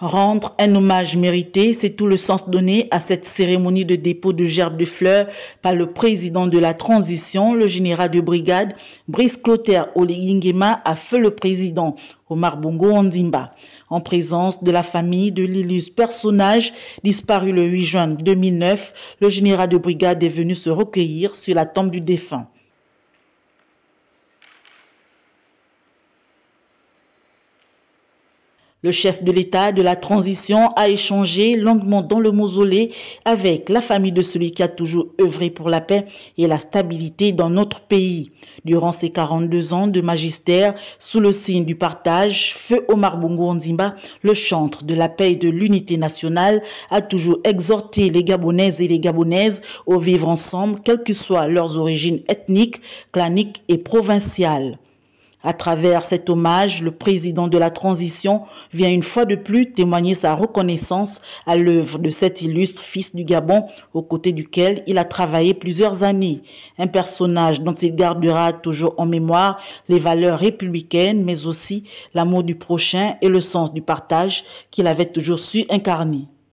Rendre un hommage mérité, c'est tout le sens donné à cette cérémonie de dépôt de gerbes de fleurs par le président de la transition, le général de brigade Brice Clotaire Oleyingema, à feu le président Omar Bongo Ondimba, en présence de la famille de l'illustre personnage disparu le 8 juin 2009, le général de brigade est venu se recueillir sur la tombe du défunt. Le chef de l'État de la transition a échangé longuement dans le mausolée avec la famille de celui qui a toujours œuvré pour la paix et la stabilité dans notre pays. Durant ses 42 ans de magistère, sous le signe du partage, Feu Omar Bongo Nzimba, le chantre de la paix et de l'unité nationale, a toujours exhorté les Gabonaises et les Gabonaises au vivre ensemble, quelles que soient leurs origines ethniques, claniques et provinciales. À travers cet hommage, le président de la transition vient une fois de plus témoigner sa reconnaissance à l'œuvre de cet illustre fils du Gabon, aux côtés duquel il a travaillé plusieurs années. Un personnage dont il gardera toujours en mémoire les valeurs républicaines, mais aussi l'amour du prochain et le sens du partage qu'il avait toujours su incarner.